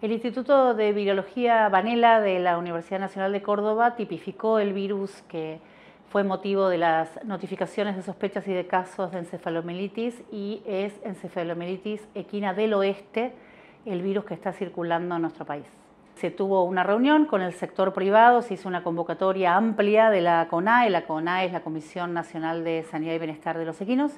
El Instituto de Virología Vanela de la Universidad Nacional de Córdoba tipificó el virus que fue motivo de las notificaciones de sospechas y de casos de encefalomelitis y es encefalomelitis equina del oeste, el virus que está circulando en nuestro país. Se tuvo una reunión con el sector privado, se hizo una convocatoria amplia de la CONAE, la CONAE es la Comisión Nacional de Sanidad y Bienestar de los Equinos,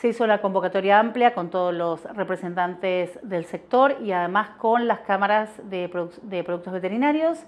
se hizo la convocatoria amplia con todos los representantes del sector y además con las cámaras de, productos veterinarios.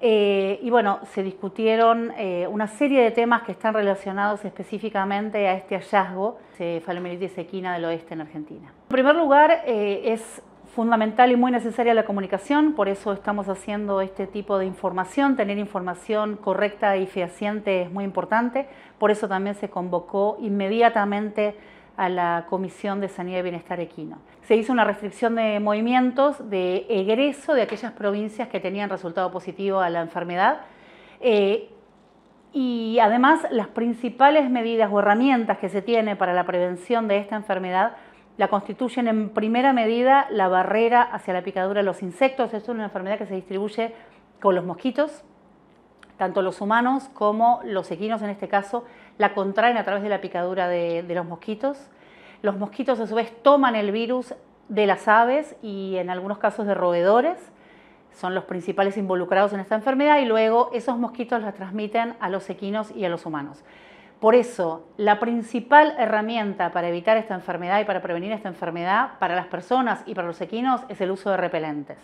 Eh, y bueno, se discutieron eh, una serie de temas que están relacionados específicamente a este hallazgo de Phalomelitis equina del oeste en Argentina. En primer lugar, eh, es fundamental y muy necesaria la comunicación, por eso estamos haciendo este tipo de información, tener información correcta y fehaciente es muy importante, por eso también se convocó inmediatamente a la Comisión de Sanidad y Bienestar Equino. Se hizo una restricción de movimientos de egreso de aquellas provincias que tenían resultado positivo a la enfermedad. Eh, y además las principales medidas o herramientas que se tiene para la prevención de esta enfermedad la constituyen en primera medida la barrera hacia la picadura de los insectos. Esto Es una enfermedad que se distribuye con los mosquitos, tanto los humanos como los equinos en este caso la contraen a través de la picadura de, los mosquitos. Los mosquitos a su vez toman el virus de las aves y en algunos casos de roedores son los principales involucrados en esta enfermedad y luego esos mosquitos la transmiten a los equinos y a los humanos. Por eso, la principal herramienta para evitar esta enfermedad y para prevenir esta enfermedad para las personas y para los equinos es el uso de repelentes.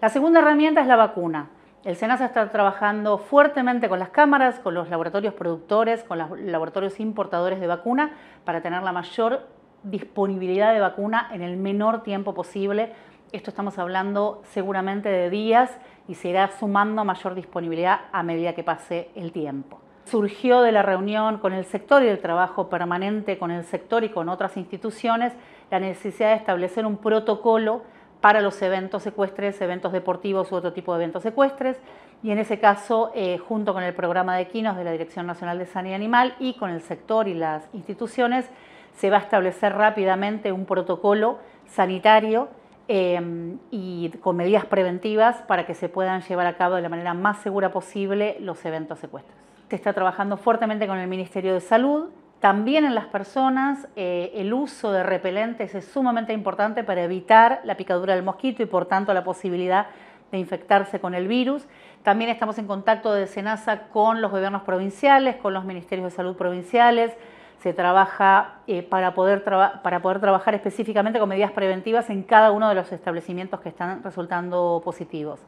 La segunda herramienta es la vacuna. El SENASA está trabajando fuertemente con las cámaras, con los laboratorios productores, con los laboratorios importadores de vacuna para tener la mayor disponibilidad de vacuna en el menor tiempo posible. Esto estamos hablando seguramente de días y se irá sumando mayor disponibilidad a medida que pase el tiempo. Surgió de la reunión con el sector y el trabajo permanente con el sector y con otras instituciones la necesidad de establecer un protocolo para los eventos secuestres, eventos deportivos u otro tipo de eventos secuestres. Y en ese caso, eh, junto con el programa de equinos de la Dirección Nacional de Sanidad Animal y con el sector y las instituciones, se va a establecer rápidamente un protocolo sanitario em, y con medidas preventivas para que se puedan llevar a cabo de la manera más segura posible los eventos secuestres. Se está trabajando fuertemente con el Ministerio de Salud, también en las personas eh, el uso de repelentes es sumamente importante para evitar la picadura del mosquito y por tanto la posibilidad de infectarse con el virus. También estamos en contacto de SENASA con los gobiernos provinciales, con los ministerios de salud provinciales. Se trabaja eh, para, poder para poder trabajar específicamente con medidas preventivas en cada uno de los establecimientos que están resultando positivos.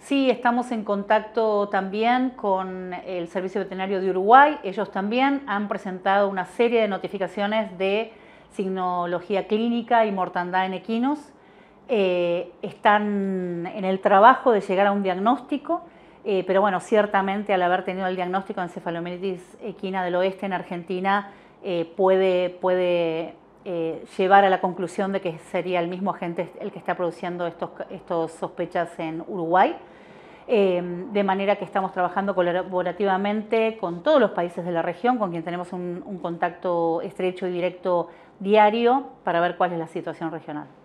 Sí, estamos en contacto también con el Servicio Veterinario de Uruguay. Ellos también han presentado una serie de notificaciones de signología clínica y mortandad en equinos. Eh, están en el trabajo de llegar a un diagnóstico, eh, pero bueno, ciertamente al haber tenido el diagnóstico de encefalomielitis equina del oeste en Argentina, eh, puede, puede eh, llevar a la conclusión de que sería el mismo agente el que está produciendo estos, estos sospechas en Uruguay. Eh, de manera que estamos trabajando colaborativamente con todos los países de la región, con quien tenemos un contacto estrecho y directo diario para ver cuál es la situación regional.